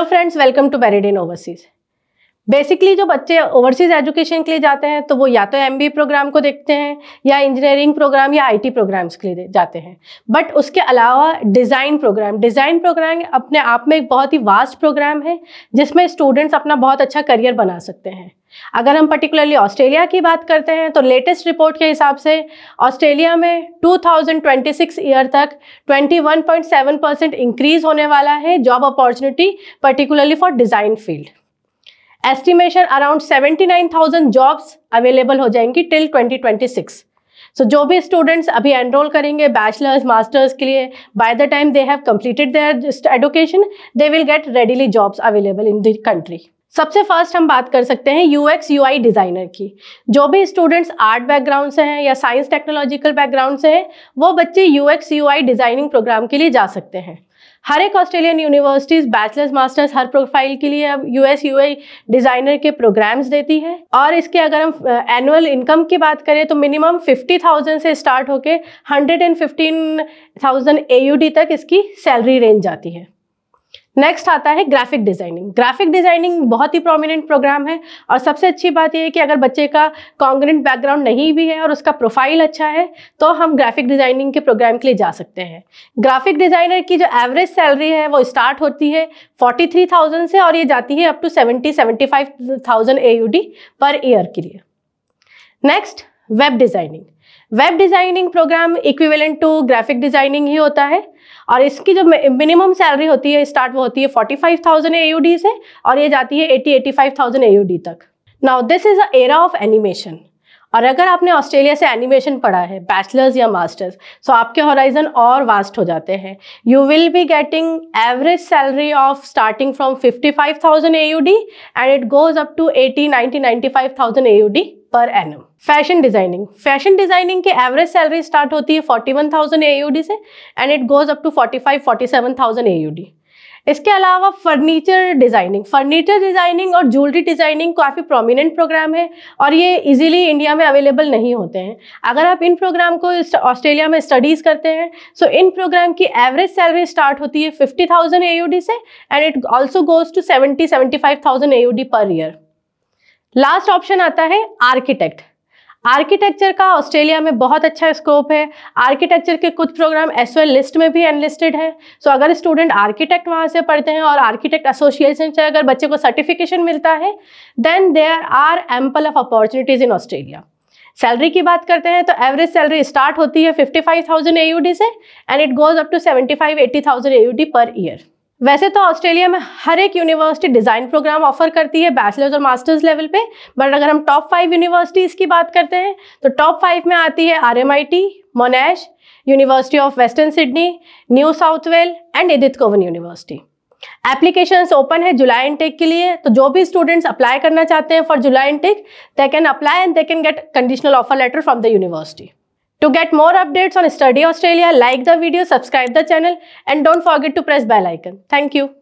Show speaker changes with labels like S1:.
S1: Hello friends, welcome to Meridian Overseas. Basically जो बच्चे overseas education के लिए जाते हैं तो वो या तो एम प्रोग्राम को देखते हैं या इंजीनियरिंग प्रोग्राम या आईटी प्रोग्राम्स के लिए जाते हैं बट उसके अलावा डिज़ाइन प्रोग्राम डिज़ाइन प्रोग्राम अपने आप में एक बहुत ही वास्ट प्रोग्राम है जिसमें स्टूडेंट्स अपना बहुत अच्छा करियर बना सकते हैं अगर हम पर्टिकुलरली ऑस्ट्रेलिया की बात करते हैं तो लेटेस्ट रिपोर्ट के हिसाब से ऑस्ट्रेलिया में 2026 ईयर तक 21.7 परसेंट इंक्रीज होने वाला है job opportunity particularly for design field estimation around 79,000 jobs available हो जाएंगी टिल 2026 सो so, जो भी स्टूडेंट्स अभी एनरोल करेंगे बैचलर्स मास्टर्स के लिए by the time they have completed their education they will get readily jobs available in the country सबसे first हम बात कर सकते हैं U X U I designer की जो भी स्टूडेंट्स आर्ट बैकग्राउंड से हैं या साइंस टेक्नोलॉजिकल बैकग्राउंड से हैं वो बच्चे U X U I designing program के लिए जा सकते हैं हर एक ऑस्ट्रेलियन यूनिवर्सिटीज बैचलर्स मास्टर्स हर प्रोफाइल के लिए अब यूएस यू डिज़ाइनर के प्रोग्राम्स देती है और इसके अगर हम एनुअल इनकम की बात करें तो मिनिमम फिफ्टी थाउजेंड से स्टार्ट होकर hundred and fifteen thousand A तक इसकी सैलरी रेंज जाती है नेक्स्ट आता है ग्राफिक डिज़ाइनिंग ग्राफिक डिज़ाइनिंग बहुत ही प्रोमिनेंट प्रोग्राम है और सबसे अच्छी बात यह है कि अगर बच्चे का कॉन्ग्रेंट बैकग्राउंड नहीं भी है और उसका प्रोफाइल अच्छा है तो हम ग्राफिक डिज़ाइनिंग के प्रोग्राम के लिए जा सकते हैं ग्राफिक डिज़ाइनर की जो एवरेज सैलरी है वो स्टार्ट होती है 43,000 से और ये जाती है up to 70 75,000 AUD per year के लिए next web designing web designing program equivalent to graphic designing ही होता है और इसकी जो मिनिमम सैलरी होती है स्टार्ट वो होती है forty five thousand A U D से और ये जाती है eighty eighty five thousand A U D तक now this is a era of animation और अगर आपने ऑस्ट्रेलिया से एनिमेशन पढ़ा है बैचलर्स या मास्टर्स सो आपके हॉराइजन और वास्ट हो जाते हैं you will be getting average salary of starting from 55,000 D and it goes up to 80, 90, 95,000 AUD per an fashion designing fashion designing की एवरेज सैलरी स्टार्ट होती है 41,000 डी से and it goes up to 45 47,000 AUD इसके अलावा furniture designing furniture designing और jewellery designing काफ़ी prominent program है और ये इजीली इंडिया में अवेलेबल नहीं होते हैं अगर आप इन प्रोग्राम को ऑस्ट्रेलिया में स्टडीज़ करते हैं सो इन प्रोग्राम की एवरेज सैलरी स्टार्ट होती है फिफ्टी थाउजेंड ए से and it also goes to seventy seventy five thousand A per year last option आता है आर्किटेक्ट आर्किटेक्चर का ऑस्ट्रेलिया में बहुत अच्छा स्कोप है आर्किटेक्चर के कुछ प्रोग्राम एस लिस्ट में भी एनलिस्टेड है सो so, अगर स्टूडेंट आर्किटेक्ट वहाँ से पढ़ते हैं और आर्किटेक्ट एसोसिएशन से अगर बच्चे को सर्टिफिकेशन मिलता है then there are ample of opportunities in Australia salary की बात करते हैं तो एवरेज सैलरी स्टार्ट होती है फिफ्टी फाइव से and it goes up to seventy five AUD per year वैसे तो ऑस्ट्रेलिया में हर एक यूनिवर्सिटी डिज़ाइन प्रोग्राम ऑफर करती है बैचलर्स और मास्टर्स लेवल पे बट अगर हम टॉप फाइव यूनिवर्सिटीज़ की बात करते हैं तो टॉप फाइव में आती है R M I T Monash University of Western Sydney New South Wales and Edith Cowan University application open है जुलाई इनटेक के लिए तो जो भी स्टूडेंट्स अप्लाई करना चाहते हैं for July intake they can apply and they can get conditional offer letter from the university To get more updates on Study Australia, like the video, subscribe the channel and don't forget to press bell icon. Thank you.